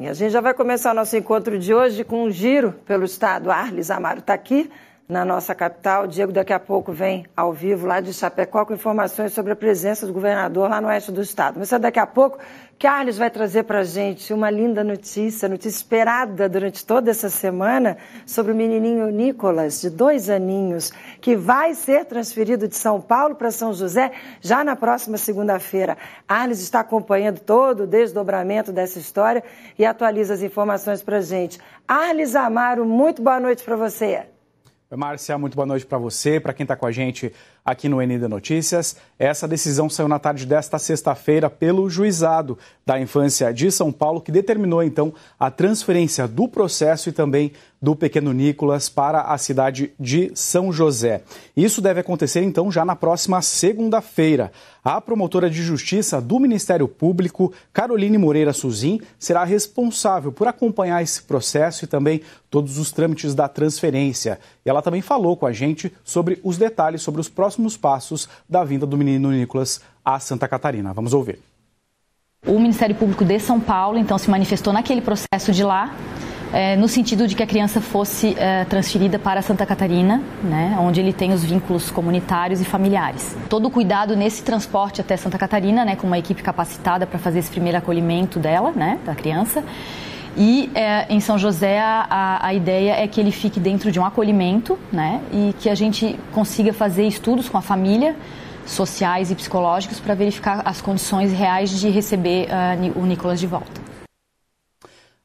E a gente já vai começar o nosso encontro de hoje com um giro pelo estado. Arles Amaro está aqui na nossa capital. Diego daqui a pouco vem ao vivo lá de Chapecó com informações sobre a presença do governador lá no oeste do estado. Mas daqui a pouco, Carlos vai trazer para a gente uma linda notícia, notícia esperada durante toda essa semana sobre o menininho Nicolas, de dois aninhos, que vai ser transferido de São Paulo para São José já na próxima segunda-feira. Arles está acompanhando todo o desdobramento dessa história e atualiza as informações para a gente. Arles Amaro, muito boa noite para você. Márcia, muito boa noite para você, para quem está com a gente aqui no ND Notícias. Essa decisão saiu na tarde desta sexta-feira pelo juizado da infância de São Paulo, que determinou então a transferência do processo e também do Pequeno Nicolas para a cidade de São José. Isso deve acontecer então já na próxima segunda-feira. A promotora de justiça do Ministério Público, Caroline Moreira Suzin, será responsável por acompanhar esse processo e também todos os trâmites da transferência. E ela também falou com a gente sobre os detalhes sobre os próximos passos da vinda do menino Nicolas a Santa Catarina. Vamos ouvir. O Ministério Público de São Paulo, então, se manifestou naquele processo de lá é, no sentido de que a criança fosse é, transferida para Santa Catarina, né, onde ele tem os vínculos comunitários e familiares. Todo o cuidado nesse transporte até Santa Catarina, né, com uma equipe capacitada para fazer esse primeiro acolhimento dela, né, da criança. E é, em São José a, a, ideia é que ele fique dentro de um acolhimento, né, e que a gente consiga fazer estudos com a família sociais e psicológicos para verificar as condições reais de receber uh, o Nicolas de volta.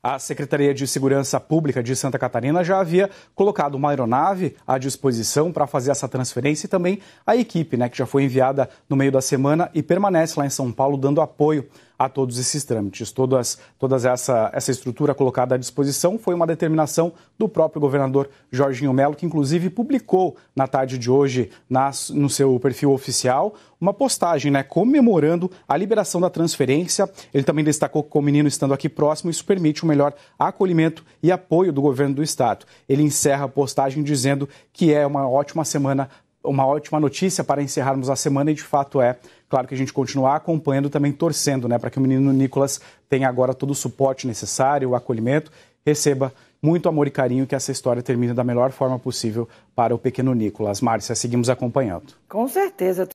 A Secretaria de Segurança Pública de Santa Catarina já havia colocado uma aeronave à disposição para fazer essa transferência e também a equipe, né, que já foi enviada no meio da semana e permanece lá em São Paulo dando apoio a todos esses trâmites. Todas, todas essa, essa estrutura colocada à disposição foi uma determinação do próprio governador Jorginho Melo, que inclusive publicou na tarde de hoje nas no seu perfil oficial uma postagem né, comemorando a liberação da transferência. Ele também destacou que com o menino estando aqui próximo, isso permite um melhor acolhimento e apoio do governo do estado. Ele encerra a postagem dizendo que é uma ótima semana uma ótima notícia para encerrarmos a semana e de fato é, claro que a gente continuar acompanhando também torcendo, né, para que o menino Nicolas tenha agora todo o suporte necessário, o acolhimento, receba muito amor e carinho que essa história termine da melhor forma possível para o pequeno Nicolas. Márcia, seguimos acompanhando. Com certeza.